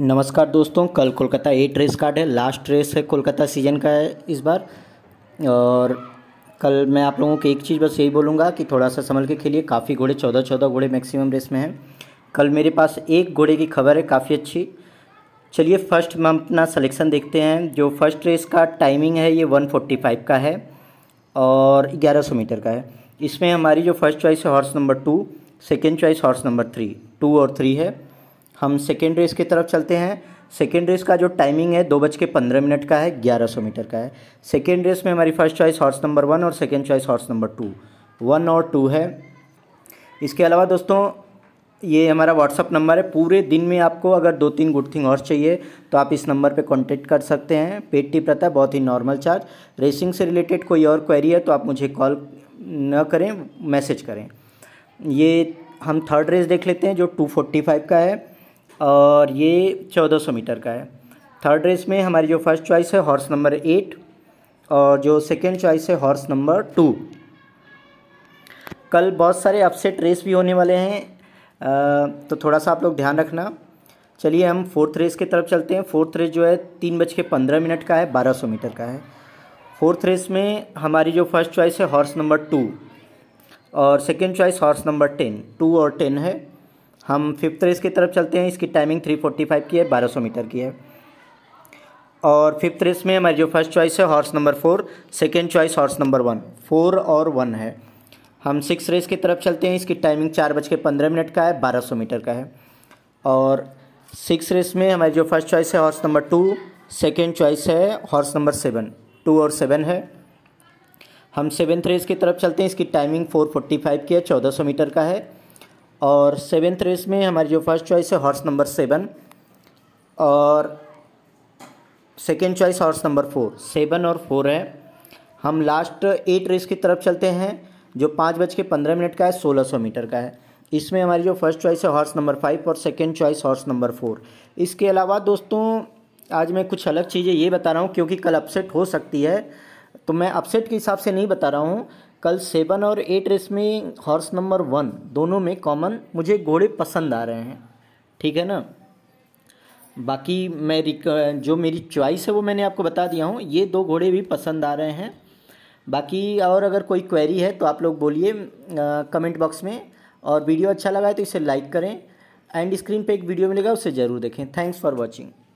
नमस्कार दोस्तों कल कोलकाता एट रेस कार्ड है लास्ट रेस है कोलकाता सीजन का है इस बार और कल मैं आप लोगों को एक चीज़ बस यही बोलूँगा कि थोड़ा सा संभल के खेलिए काफ़ी घोड़े चौदह चौदह घोड़े मैक्सिमम रेस में हैं कल मेरे पास एक घोड़े की खबर है काफ़ी अच्छी चलिए फर्स्ट हम अपना सलेक्शन देखते हैं जो फर्स्ट रेस का टाइमिंग है ये वन का है और ग्यारह मीटर का है इसमें हमारी जो फर्स्ट चॉइस है horse number two second choice horse number three two और थ्री है हम सेकेंड रेस की तरफ चलते हैं सेकेंड रेस का जो टाइमिंग है दो बज के पंद्रह मिनट का है ग्यारह सौ मीटर का है सेकेंड रेस में हमारी first choice horse number one और second choice horse number two one और टू है इसके अलावा दोस्तों ये हमारा व्हाट्सअप नंबर है पूरे दिन में आपको अगर दो तीन गुड थिंग हॉर्स चाहिए तो आप इस नंबर पे कांटेक्ट कर सकते हैं पेट टिप रहता है बहुत ही नॉर्मल चार्ज रेसिंग से रिलेटेड कोई और क्वेरी है तो आप मुझे कॉल न करें मैसेज करें ये हम थर्ड रेस देख लेते हैं जो टू फोर्टी फाइव का है और ये 1400 मीटर का है थर्ड रेस में हमारी जो फर्स्ट चॉइस है हॉर्स नंबर एट और जो सेकेंड चॉइस है हॉर्स नंबर टू कल बहुत सारे अपसेट रेस भी होने वाले हैं तो थोड़ा सा आप लोग ध्यान रखना चलिए हम फोर्थ रेस की तरफ चलते हैं फोर्थ रेस जो है तीन बज के पंद्रह मिनट का है बारह सौ मीटर का है फोर्थ रेस में हमारी जो फर्स्ट चॉइस है हॉर्स नंबर टू और second choice horse number ten two और टेन है हम फिफ्थ रेस की तरफ चलते हैं इसकी टाइमिंग 345 की है 1200 मीटर की है और फिफ्थ रेस में हमारी जो फर्स्ट चॉइस है horse number four second choice horse number one four और वन है हम सिक्स रेस की तरफ चलते हैं इसकी टाइमिंग चार बज के पंद्रह मिनट का है बारह सौ मीटर का है और सिक्स रेस में हमारी जो फर्स्ट चॉइस है horse number two second choice है हॉर्स नंबर सेवन टू और सेवन है हम सेवन्थ रेस की तरफ चलते हैं इसकी टाइमिंग फोर फोर्टी फाइव की है चौदह सौ मीटर का है और सेवेंथ रेस में हमारी जो फर्स्ट चॉइस है हॉर्स नंबर सेवन और second choice horse number four seven और फोर है हम लास्ट एट रेस की तरफ चलते हैं जो पाँच बज के पंद्रह मिनट का है सोलह सौ मीटर का है इसमें हमारी जो फर्स्ट चॉइस है हॉर्स नंबर फाइव और second choice horse number four इसके अलावा दोस्तों आज मैं कुछ अलग चीज़ें ये बता रहा हूँ क्योंकि कल अपसेट हो सकती है तो मैं अपसेट के हिसाब से नहीं बता रहा हूँ कल सेवन और एट रेस में हॉर्स नंबर वन दोनों में कॉमन मुझे घोड़े पसंद आ रहे हैं ठीक है ना बाकी मैं जो मेरी चॉइस है वो मैंने आपको बता दिया हूँ ये दो घोड़े भी पसंद आ रहे हैं बाकी और अगर कोई क्वेरी है तो आप लोग बोलिए कमेंट बॉक्स में और वीडियो अच्छा लगा है तो इसे लाइक करें एंड स्क्रीन पे एक वीडियो मिलेगा उसे ज़रूर देखें थैंक्स फॉर वॉचिंग